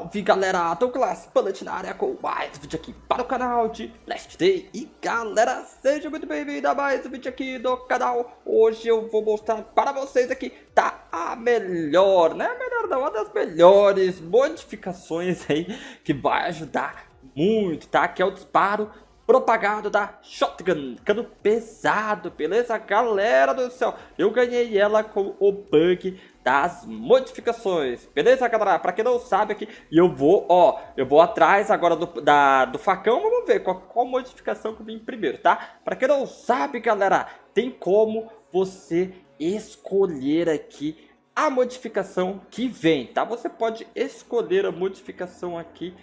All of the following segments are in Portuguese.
Salve galera, Douglas Pallet na área com mais um vídeo aqui para o canal de Last Day E galera, seja muito bem-vindo a mais um vídeo aqui do canal Hoje eu vou mostrar para vocês aqui, tá a melhor, né? Melhor não, uma das melhores modificações aí que vai ajudar muito, tá? Que é o disparo propagado da Shotgun. Cano pesado, beleza? Galera do céu, eu ganhei ela com o bug das modificações, beleza galera? Pra quem não sabe aqui, eu vou, ó, eu vou atrás agora do, da, do facão, vamos ver qual, qual modificação que vem primeiro, tá? Pra quem não sabe galera, tem como você escolher aqui a modificação que vem, tá? Você pode escolher a modificação aqui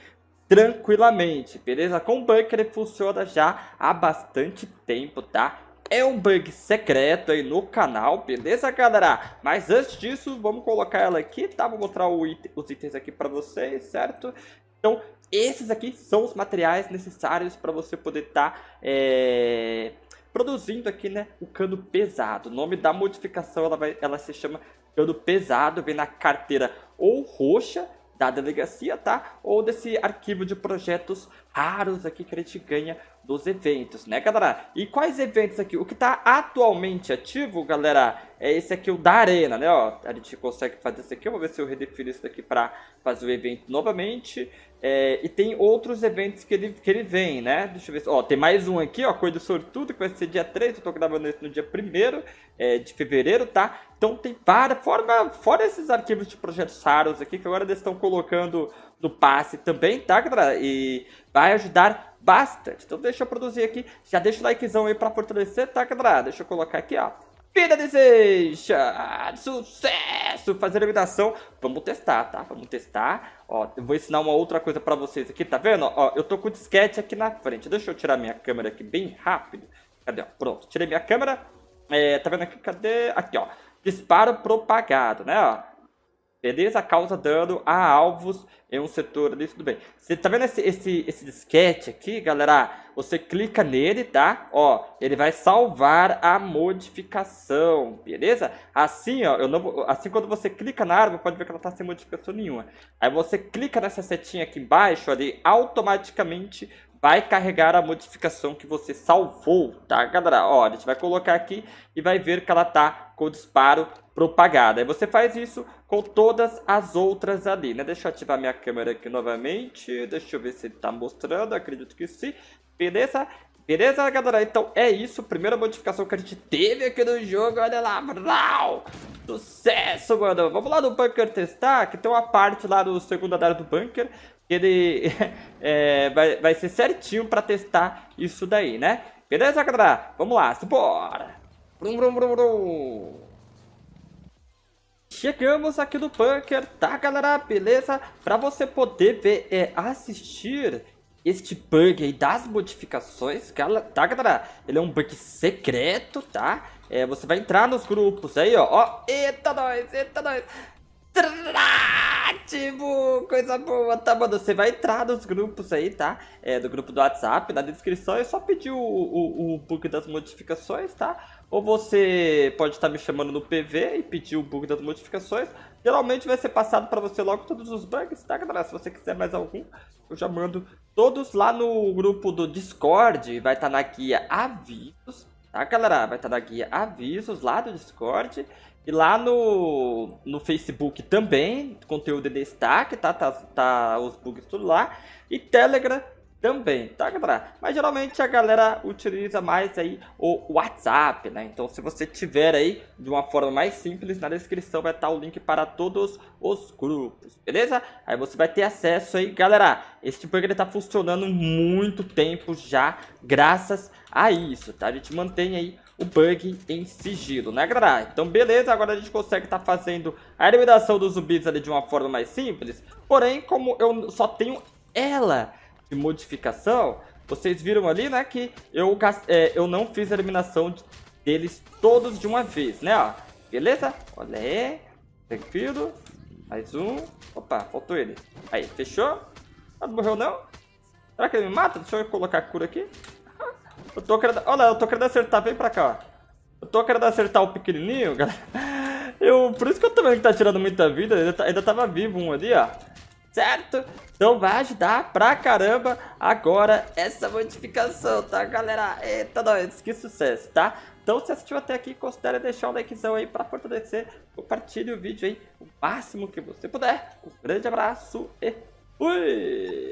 tranquilamente, beleza? Com o bug ele funciona já há bastante tempo, tá? É um bug secreto aí no canal, beleza, galera? Mas antes disso, vamos colocar ela aqui, tá? Vou mostrar it os itens aqui pra vocês, certo? Então, esses aqui são os materiais necessários para você poder estar tá, é, produzindo aqui, né, o cano pesado. O nome da modificação, ela, vai, ela se chama cano pesado, vem na carteira ou roxa da delegacia, tá? Ou desse arquivo de projetos raros aqui que a gente ganha dos eventos, né, galera? E quais eventos aqui? O que está atualmente ativo, galera, é esse aqui, o da Arena, né, ó. A gente consegue fazer isso aqui, eu vou ver se eu redefino isso daqui para fazer o evento novamente. É, e tem outros eventos que ele, que ele vem, né? Deixa eu ver, ó, tem mais um aqui, ó, Coisa do Sortudo, que vai ser dia 3, eu tô gravando isso no dia 1 é, de fevereiro, tá? Então tem várias, fora, fora esses arquivos de projetos raros aqui, que agora eles estão colocando no passe também, tá, galera? E vai ajudar bastante, Então deixa eu produzir aqui. Já deixa o likezão aí pra fortalecer, tá, galera? Deixa eu colocar aqui, ó. Vida deseja! Sucesso! Fazer eliminação. Vamos testar, tá? Vamos testar. Ó, eu vou ensinar uma outra coisa pra vocês aqui, tá vendo? Ó, eu tô com o disquete aqui na frente. Deixa eu tirar minha câmera aqui bem rápido. Cadê? Ó, pronto, tirei minha câmera. É, tá vendo aqui? Cadê? Aqui, ó. Disparo propagado, né? Ó. Beleza? Causa dano a alvos em um setor ali, tudo bem. Você tá vendo esse, esse, esse disquete aqui, galera? Você clica nele, tá? Ó, ele vai salvar a modificação, beleza? Assim, ó, eu não vou, assim quando você clica na árvore, pode ver que ela tá sem modificação nenhuma. Aí você clica nessa setinha aqui embaixo, ali, automaticamente vai carregar a modificação que você salvou, tá, galera? Ó, a gente vai colocar aqui e vai ver que ela tá com disparo propagada. E você faz isso com todas as outras ali, né? Deixa eu ativar minha câmera aqui novamente, deixa eu ver se ele tá mostrando, acredito que sim. Beleza? Beleza, galera? Então é isso. Primeira modificação que a gente teve aqui no jogo. Olha lá. Brau! Sucesso, mano. Vamos lá no bunker testar, que tem uma parte lá no segundo andar do bunker. ele é, vai, vai ser certinho pra testar isso daí, né? Beleza, galera? Vamos lá, Bora. Brum, brum, brum, brum. Chegamos aqui no bunker, tá, galera? Beleza? Pra você poder ver, é, assistir este bug aí das modificações, cara, tá, galera? Ele é um bug secreto, tá? É, você vai entrar nos grupos aí, ó. ó eita, nós, eita, nós. Tipo, coisa boa, tá, mano? Você vai entrar nos grupos aí, tá? É, do grupo do WhatsApp, na descrição, é só pedir o, o, o bug das modificações, tá? Ou você pode estar tá me chamando no PV e pedir o bug das modificações. Geralmente vai ser passado pra você logo todos os bugs, tá, galera? Se você quiser mais algum, eu já mando todos lá no grupo do Discord. Vai estar tá na guia Avisos. Tá, galera? Vai estar na guia avisos lá do Discord e lá no, no Facebook também, conteúdo de destaque, tá, tá, tá os bugs tudo lá. E Telegram também, tá, galera? Mas geralmente a galera utiliza mais aí o WhatsApp, né? Então, se você tiver aí de uma forma mais simples, na descrição vai estar o link para todos os grupos, beleza? Aí você vai ter acesso aí, galera. Esse bug tipo ele tá funcionando muito tempo já, graças a isso, tá? A gente mantém aí o bug em sigilo, né, galera? Então, beleza, agora a gente consegue estar tá fazendo a eliminação dos zumbis ali de uma forma mais simples. Porém, como eu só tenho ela de modificação, vocês viram ali, né, que eu, é, eu não fiz a eliminação deles todos de uma vez, né, ó. Beleza? Olha aí. Tranquilo. Mais um. Opa, faltou ele. Aí, fechou? Ah, não morreu não? Será que ele me mata? Deixa eu colocar a cura aqui. Eu tô querendo... Olha lá, eu tô querendo acertar. Vem pra cá, ó. Eu tô querendo acertar o pequenininho, galera. Eu... Por isso que eu também que tá tirando muita vida. Ainda, tá, ainda tava vivo um ali, ó certo? Então vai ajudar pra caramba agora essa modificação, tá galera? Eita nós, que sucesso, tá? Então se assistiu até aqui, considere deixar um likezão aí pra fortalecer, compartilhe o vídeo aí o máximo que você puder. Um grande abraço e fui!